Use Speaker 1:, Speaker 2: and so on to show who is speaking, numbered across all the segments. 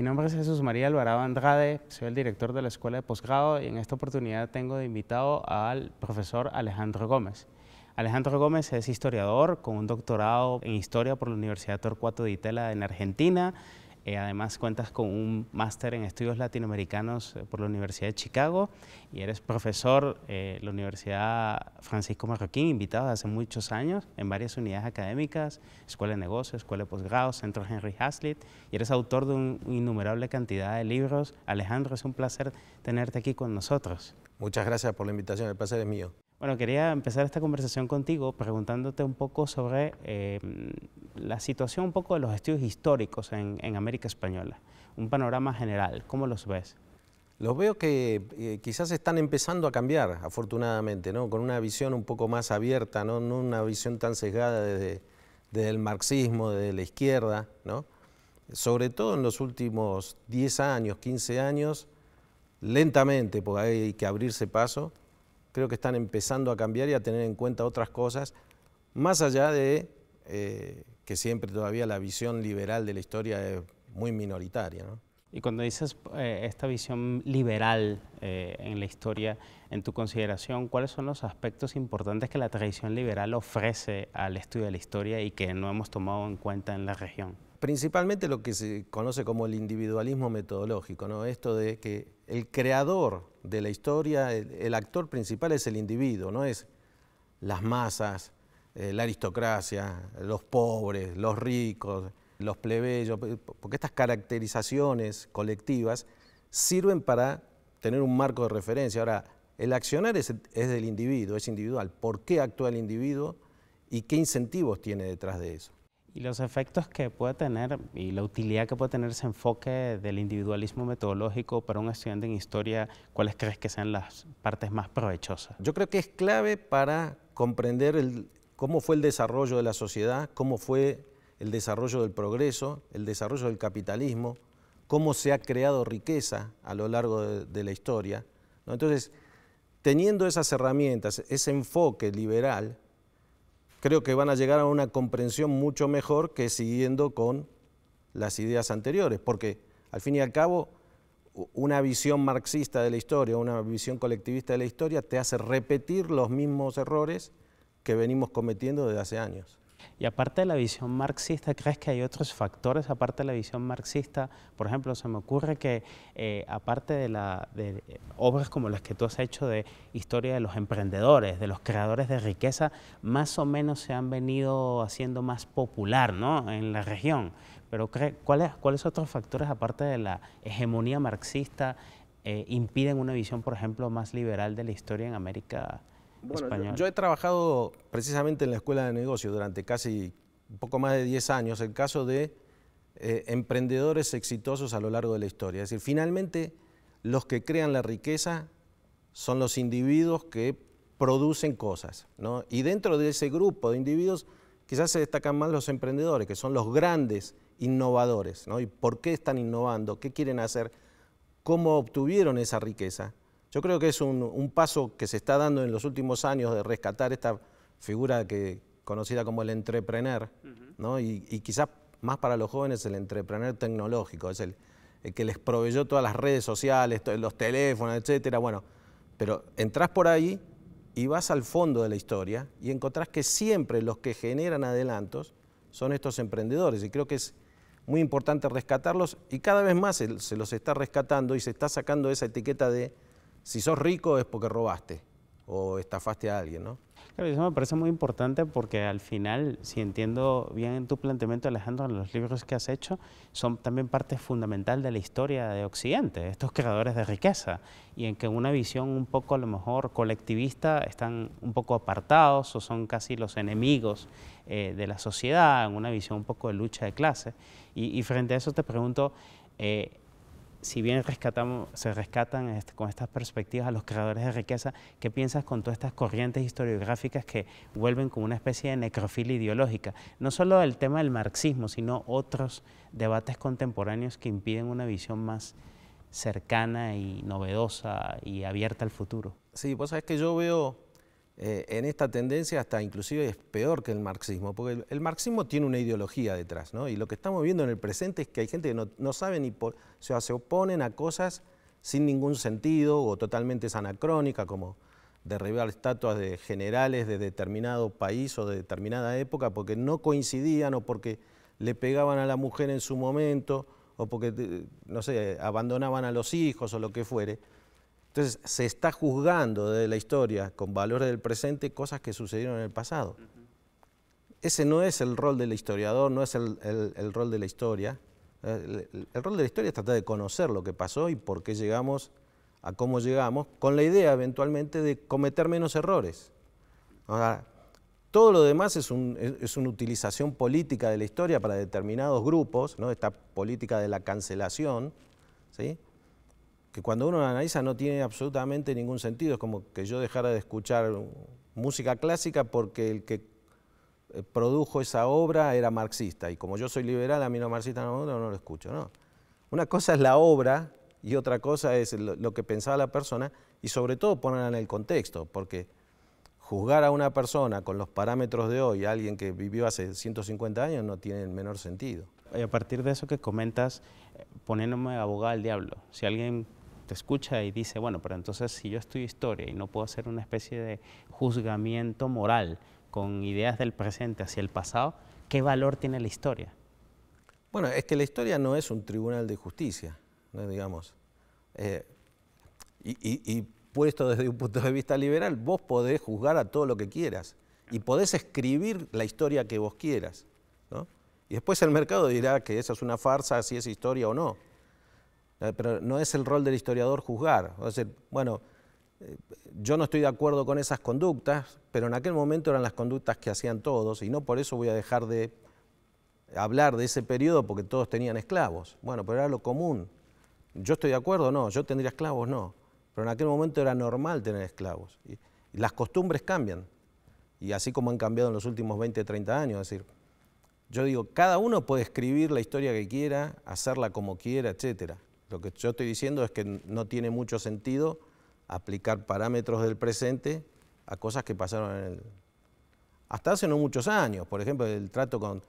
Speaker 1: Mi nombre es Jesús María Alvarado Andrade, soy el director de la Escuela de Posgrado y en esta oportunidad tengo de invitado al profesor Alejandro Gómez. Alejandro Gómez es historiador con un doctorado en historia por la Universidad Torcuato de Itela en Argentina eh, además cuentas con un máster en estudios latinoamericanos eh, por la Universidad de Chicago y eres profesor en eh, la Universidad Francisco Marroquín, invitado hace muchos años en varias unidades académicas, Escuela de Negocios, Escuela de Posgrado, Centro Henry Hazlitt y eres autor de una innumerable cantidad de libros. Alejandro, es un placer tenerte aquí con nosotros. Muchas gracias por la invitación, el placer es mío. Bueno, quería empezar esta conversación contigo preguntándote un poco sobre la situación un poco de los estudios históricos en, en América Española, un panorama general, ¿cómo los ves? Los veo que eh, quizás están empezando a cambiar, afortunadamente,
Speaker 2: ¿no? con una visión un poco más abierta, no, no una visión tan sesgada desde, el marxismo, de la izquierda. ¿no? Sobre todo en los últimos 10 años, 15 años, lentamente, porque hay que abrirse paso, creo que están empezando a cambiar y a tener en cuenta otras cosas, más allá de eh, que
Speaker 1: siempre todavía la visión liberal de la historia es muy minoritaria. Y cuando dices eh, esta visión liberal eh, en la historia, en tu consideración, ¿cuáles son los aspectos importantes que la tradición liberal ofrece al estudio de la historia y que no hemos tomado en cuenta en la región?
Speaker 2: Principalmente lo que se conoce como el individualismo metodológico, ¿no? esto de que el creador de la historia, el actor principal es el individuo, no es las masas, eh, la aristocracia, los pobres, los ricos, los plebeyos, eh, porque estas caracterizaciones colectivas sirven para tener un marco de referencia. Ahora, el accionar es, del individuo, es individual. ¿Por qué actúa el individuo y qué incentivos tiene detrás de eso?
Speaker 1: Y los efectos que puede tener y la utilidad que puede tener ese enfoque del individualismo metodológico para un estudiante en historia, ¿cuáles crees que sean las partes más provechosas? Yo creo que
Speaker 2: es clave para comprender el, cómo fue el desarrollo de la sociedad, cómo fue el desarrollo del progreso, el desarrollo del capitalismo, cómo se ha creado riqueza a lo largo de, la historia. Entonces, teniendo esas herramientas, ese enfoque liberal, creo que van a llegar a una comprensión mucho mejor que siguiendo con las ideas anteriores, porque al fin y al cabo una visión marxista de la historia, una visión colectivista de la historia te hace repetir los mismos errores que venimos cometiendo desde hace años.
Speaker 1: Y aparte de la visión marxista, ¿crees que hay otros factores aparte de la visión marxista? Por ejemplo, se me ocurre que eh, aparte de, la, obras como las que tú has hecho de historia de los emprendedores, de los creadores de riqueza, más o menos se han venido haciendo más popular ¿no? en la región. Pero ¿cuáles, otros factores aparte de la hegemonía marxista eh, impiden una visión, por ejemplo, más liberal de la historia en América yo,
Speaker 2: he trabajado precisamente en la escuela de negocios durante casi un poco más de 10 años el caso de eh, emprendedores exitosos a lo largo de la historia. Es decir, finalmente los que crean la riqueza son los individuos que producen cosas. ¿no? Y dentro de ese grupo de individuos quizás se destacan más los emprendedores, que son los grandes innovadores. ¿no? ¿Y por qué están innovando? ¿Qué quieren hacer? ¿Cómo obtuvieron esa riqueza? Yo creo que es un, paso que se está dando en los últimos años de rescatar esta figura que, conocida como el entrepreneur, ¿no? y, quizás más para los jóvenes el entrepreneur tecnológico, es el, que les proveyó todas las redes sociales, los teléfonos, etcétera. Bueno, pero entras por ahí y vas al fondo de la historia y encontrás que siempre los que generan adelantos son estos emprendedores. Y creo que es muy importante rescatarlos y cada vez más se los está rescatando y se está sacando esa etiqueta de si sos rico es porque robaste o
Speaker 1: estafaste a alguien, ¿no? Claro, eso me parece muy importante porque al final, si entiendo bien tu planteamiento, Alejandro, en los libros que has hecho, son también parte fundamental de la historia de Occidente, estos creadores de riqueza, y en que una visión un poco a lo mejor colectivista están un poco apartados o son casi los enemigos eh, de la sociedad, en una visión un poco de lucha de clase. Y, frente a eso te pregunto, eh, si bien rescatamos, se rescatan este, con estas perspectivas a los creadores de riqueza, ¿qué piensas con todas estas corrientes historiográficas que vuelven como una especie de necrofilia ideológica? No solo el tema del marxismo, sino otros debates contemporáneos que impiden una visión más cercana y novedosa y abierta al futuro.
Speaker 2: Sí, pues sabes que yo veo eh, en esta tendencia hasta inclusive es peor que el marxismo, porque el, marxismo tiene una ideología detrás, ¿no? Y lo que estamos viendo en el presente es que hay gente que no, sabe ni por, o sea, se oponen a cosas sin ningún sentido o totalmente anacrónicas, como derribar estatuas de generales de determinado país o de determinada época porque no coincidían o porque le pegaban a la mujer en su momento o porque, eh, no sé, abandonaban a los hijos o lo que fuere. Entonces, se está juzgando de la historia con valores del presente cosas que sucedieron en el pasado. Ese no es el rol del historiador, no es el, rol de la historia. Eh, el, rol de la historia es tratar de conocer lo que pasó y por qué llegamos a cómo llegamos, con la idea eventualmente de cometer menos errores. todo lo demás es, es, una utilización política de la historia para determinados grupos, ¿no? esta política de la cancelación, ¿sí? que cuando uno lo analiza no tiene absolutamente ningún sentido. Es como que yo dejara de escuchar música clásica porque el que eh, produjo esa obra era marxista. Y como yo soy liberal, a mí no marxista no, no, lo escucho. No. Una cosa es la obra y otra cosa es lo, que pensaba la persona y sobre todo ponerla en el contexto, porque juzgar a una persona con los parámetros de hoy, a alguien que vivió hace 150 años, no
Speaker 1: tiene el menor sentido. Y a partir de eso que comentas, eh, poniéndome abogado al diablo. Si alguien escucha y dice, bueno, pero entonces si yo estudio historia y no puedo hacer una especie de juzgamiento moral con ideas del presente hacia el pasado, ¿qué valor tiene la historia?
Speaker 2: Bueno, es que la historia no es un tribunal de justicia, digamos. Eh, y, puesto desde un punto de vista liberal, vos podés juzgar a todo lo que quieras y podés escribir la historia que vos quieras. ¿no? Y después el mercado dirá que esa es una farsa, si es historia o no. Eh, pero no es el rol del historiador juzgar. O decir, bueno, eh, yo no estoy de acuerdo con esas conductas, pero en aquel momento eran las conductas que hacían todos y no por eso voy a dejar de hablar de ese periodo porque todos tenían esclavos. Bueno, pero era lo común. Yo estoy de acuerdo, no, yo tendría esclavos, no. Pero en aquel momento era normal tener esclavos. Y las costumbres cambian. Y así como han cambiado en los últimos 20, 30 años. Es decir, yo digo, cada uno puede escribir la historia que quiera, hacerla como quiera, etcétera. Lo que yo estoy diciendo es que no tiene mucho sentido aplicar parámetros del presente a cosas que pasaron en hasta hace no muchos años. Por ejemplo, el trato con,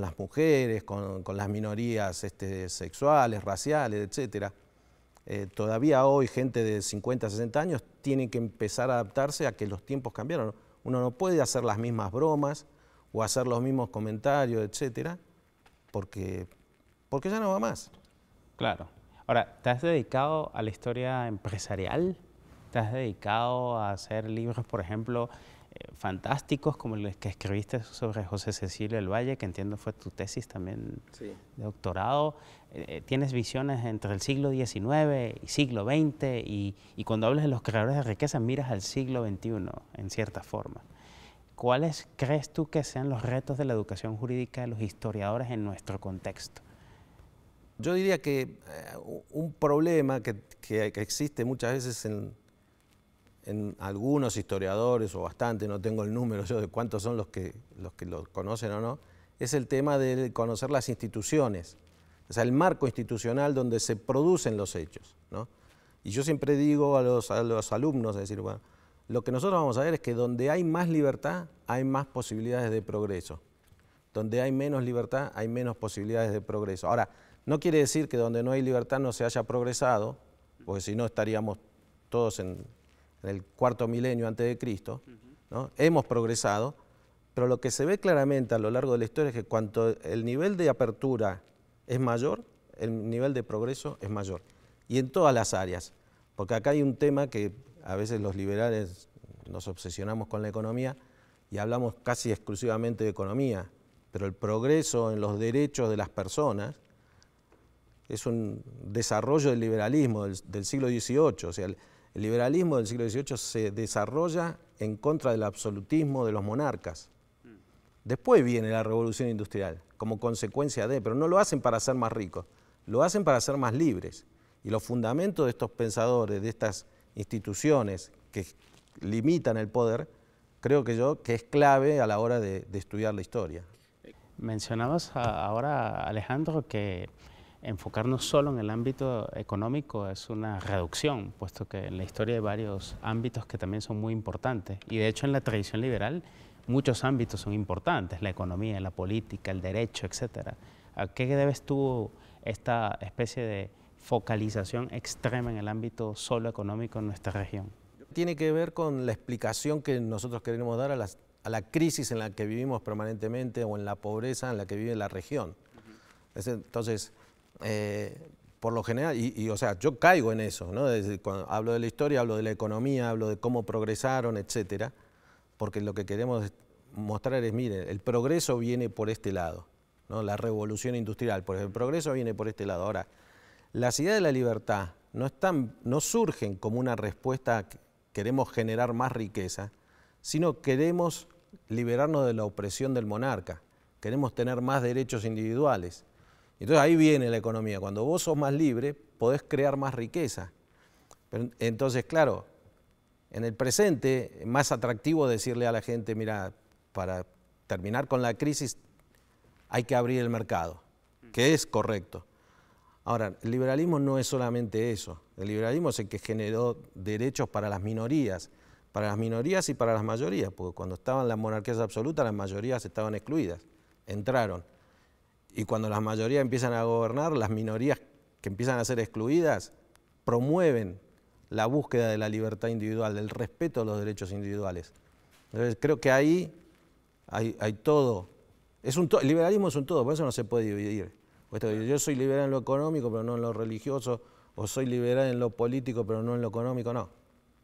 Speaker 2: las mujeres, con, las minorías este, sexuales, raciales, etc. Eh, todavía hoy gente de 50, 60 años tiene que empezar a adaptarse a que los tiempos cambiaron. Uno no puede hacer las mismas bromas o hacer los mismos comentarios, etcétera,
Speaker 1: porque, porque ya no va más. Claro. Ahora, ¿te has dedicado a la historia empresarial? ¿Te has dedicado a hacer libros, por ejemplo, eh, fantásticos como los que escribiste sobre José Cecilio del Valle, que entiendo fue tu tesis también de doctorado? Eh, eh, ¿Tienes visiones entre el siglo XIX y siglo XX? Y, y cuando hablas de los creadores de riqueza, miras al siglo XXI, en cierta forma. ¿Cuáles crees tú que sean los retos de la educación jurídica de los historiadores en nuestro contexto?
Speaker 2: Yo diría que eh, un problema que, existe muchas veces en, algunos historiadores, o bastante, no tengo el número yo de cuántos son los que, los lo conocen o no, es el tema de conocer las instituciones, o sea, el marco institucional donde se producen los hechos. Y yo siempre digo a los, alumnos, es decir, bueno, lo que nosotros vamos a ver es que donde hay más libertad, hay más posibilidades de progreso. Donde hay menos libertad, hay menos posibilidades de progreso. Ahora, no quiere decir que donde no hay libertad no se haya progresado, porque si no estaríamos todos en, el cuarto milenio antes de Cristo. Hemos progresado, pero lo que se ve claramente a lo largo de la historia es que cuanto el nivel de apertura es mayor, el nivel de progreso es mayor. Y en todas las áreas. Porque acá hay un tema que a veces los liberales nos obsesionamos con la economía y hablamos casi exclusivamente de economía, pero el progreso en los derechos de las personas es un desarrollo del liberalismo del, siglo XVIII. O sea, el, liberalismo del siglo XVIII se desarrolla en contra del absolutismo de los monarcas. Después viene la revolución industrial, como consecuencia de, pero no lo hacen para ser más ricos, lo hacen para ser más libres. Y los fundamentos de estos pensadores, de estas instituciones que limitan el poder,
Speaker 1: creo que yo que es clave a la hora de, estudiar la historia. Mencionabas ahora, Alejandro, que enfocarnos solo en el ámbito económico es una reducción, puesto que en la historia hay varios ámbitos que también son muy importantes. Y de hecho en la tradición liberal muchos ámbitos son importantes, la economía, la política, el derecho, etcétera ¿A qué debes tú esta especie de focalización extrema en el ámbito solo económico en nuestra región?
Speaker 2: Tiene que ver con la explicación que nosotros queremos dar a, a la crisis en la que vivimos permanentemente o en la pobreza en la que vive la región. Entonces, eh, por lo general, y, o sea, yo caigo en eso, ¿no? cuando hablo de la historia, hablo de la economía, hablo de cómo progresaron, etcétera, porque lo que queremos mostrar es, mire, el progreso viene por este lado, ¿no? La revolución industrial, porque el progreso viene por este lado. Ahora, las ideas de la libertad no, están, no surgen como una respuesta a que queremos generar más riqueza, sino queremos liberarnos de la opresión del monarca, queremos tener más derechos individuales. Entonces ahí viene la economía. Cuando vos sos más libre, podés crear más riqueza. entonces, claro, en el presente es más atractivo decirle a la gente, mira, para terminar con la crisis hay que abrir el mercado, mm. que es correcto. Ahora, el liberalismo no es solamente eso. El liberalismo es el que generó derechos para las minorías, para las minorías y para las mayorías, porque cuando estaban las monarquías absolutas, las mayorías estaban excluidas, entraron. Y cuando las mayorías empiezan a gobernar, las minorías que empiezan a ser excluidas promueven la búsqueda de la libertad individual, del respeto a los derechos individuales. Entonces creo que ahí hay, todo. el liberalismo es un todo, por eso no se puede dividir. Yo soy liberal en lo económico, pero no en lo religioso, o soy liberal en lo político, pero no en lo económico, no.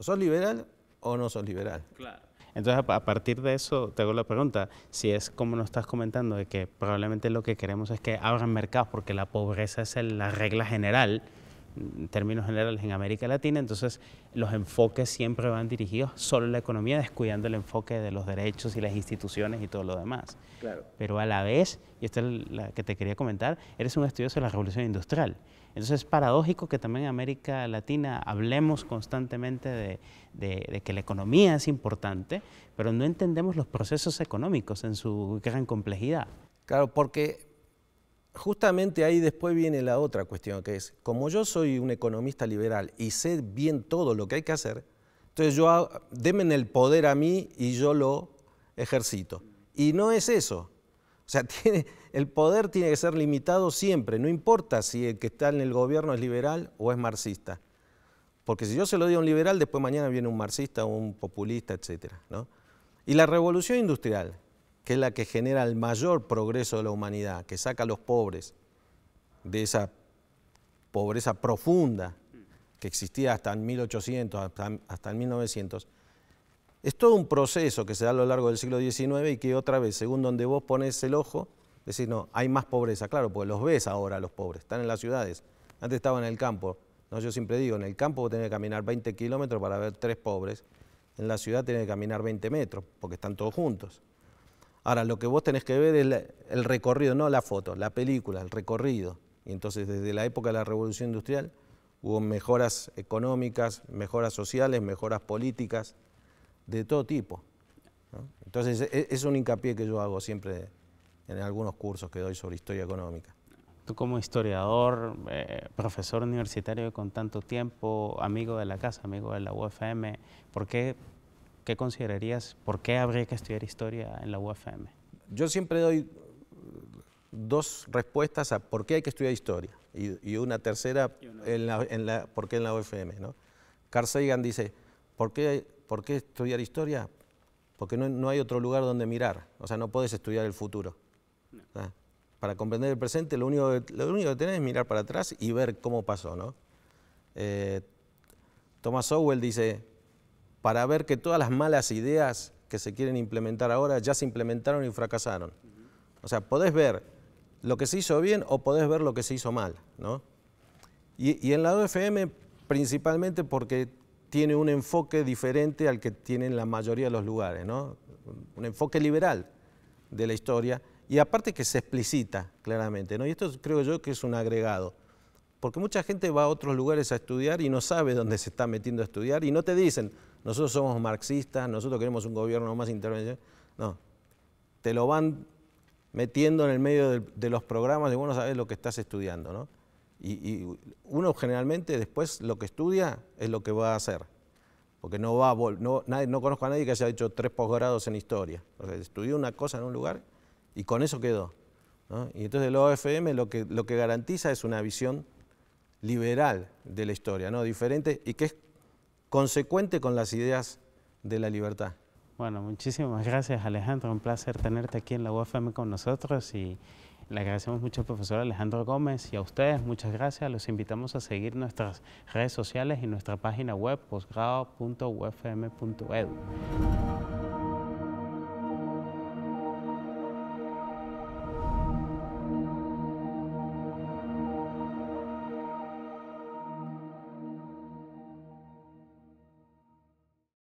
Speaker 2: ¿Sos liberal
Speaker 1: o no sos liberal? Claro. Entonces, a partir de eso, te hago la pregunta, si es como nos estás comentando, de que probablemente lo que queremos es que abran mercados, porque la pobreza es la regla general, en términos generales en América Latina, entonces los enfoques siempre van dirigidos solo a la economía, descuidando el enfoque de los derechos y las instituciones y todo lo demás. Claro. Pero a la vez, y esta es la que te quería comentar, eres un estudioso de la revolución industrial. Entonces es paradójico que también en América Latina hablemos constantemente de, de que la economía es importante, pero no entendemos los procesos económicos en su gran complejidad. Claro, porque justamente ahí después viene la otra cuestión, que es, como yo soy un economista
Speaker 2: liberal y sé bien todo lo que hay que hacer, entonces yo, démen el poder a mí y yo lo ejercito. Y no es eso. O sea, el poder tiene que ser limitado siempre, no importa si el que está en el gobierno es liberal o es marxista. Porque si yo se lo doy a un liberal, después mañana viene un marxista o un populista, etc. Y la revolución industrial, que es la que genera el mayor progreso de la humanidad, que saca a los pobres de esa pobreza profunda que existía hasta en 1800, hasta, en 1900, es todo un proceso que se da a lo largo del siglo XIX y que otra vez, según donde vos pones el ojo, decís, no, hay más pobreza. Claro, porque los ves ahora los pobres, están en las ciudades. Antes estaban en el campo. No, yo siempre digo, en el campo vos tenés que caminar 20 kilómetros para ver tres pobres. En la ciudad tenés que caminar 20 metros, porque están todos juntos. Ahora, lo que vos tenés que ver es el recorrido, no la foto, la película, el recorrido. Y entonces, desde la época de la Revolución Industrial, hubo mejoras económicas, mejoras sociales, mejoras políticas, de todo tipo. Entonces, e, es, un hincapié que yo hago siempre en algunos cursos que doy
Speaker 1: sobre historia económica. Tú como historiador, eh, profesor universitario con tanto tiempo, amigo de la casa, amigo de la UFM, ¿por qué ¿qué considerarías? ¿Por qué habría que estudiar historia en la UFM?
Speaker 2: Yo siempre doy dos respuestas a por qué hay que estudiar historia y, una tercera en la, por qué en la UFM. ¿no? Carl Sagan dice, ¿por qué, ¿por qué estudiar historia? Porque no, no, hay otro lugar donde mirar, o sea, no puedes estudiar el futuro. Ah, para comprender el presente, lo único, lo único que tenés es mirar para atrás y ver cómo pasó. ¿no? Eh, Thomas Sowell dice, para ver que todas las malas ideas que se quieren implementar ahora ya se implementaron y fracasaron. O sea, podés ver lo que se hizo bien o podés ver lo que se hizo mal, ¿no? Y, en la UFM principalmente porque tiene un enfoque diferente al que tienen la mayoría de los lugares, ¿no? Un enfoque liberal de la historia y aparte que se explicita claramente, ¿no? Y esto creo yo que es un agregado, porque mucha gente va a otros lugares a estudiar y no sabe dónde se está metiendo a estudiar y no te dicen, nosotros somos marxistas, nosotros queremos un gobierno más intervencionista. No, te lo van metiendo en el medio de, los programas y vos no sabés lo que estás estudiando, ¿no? Y, uno generalmente después lo que estudia es lo que va a hacer, porque no va a no, nadie, no conozco a nadie que haya hecho tres posgrados en historia. O sea, estudió una cosa en un lugar y con eso quedó. Y entonces el OFM lo que, lo que garantiza es una visión liberal de la historia, ¿no? diferente y que es consecuente con las ideas de la libertad.
Speaker 1: Bueno, muchísimas gracias Alejandro, un placer tenerte aquí en la UFM con nosotros y le agradecemos mucho al profesor Alejandro Gómez y a ustedes muchas gracias. Los invitamos a seguir nuestras redes sociales y nuestra página web posgrado.ufm.edu.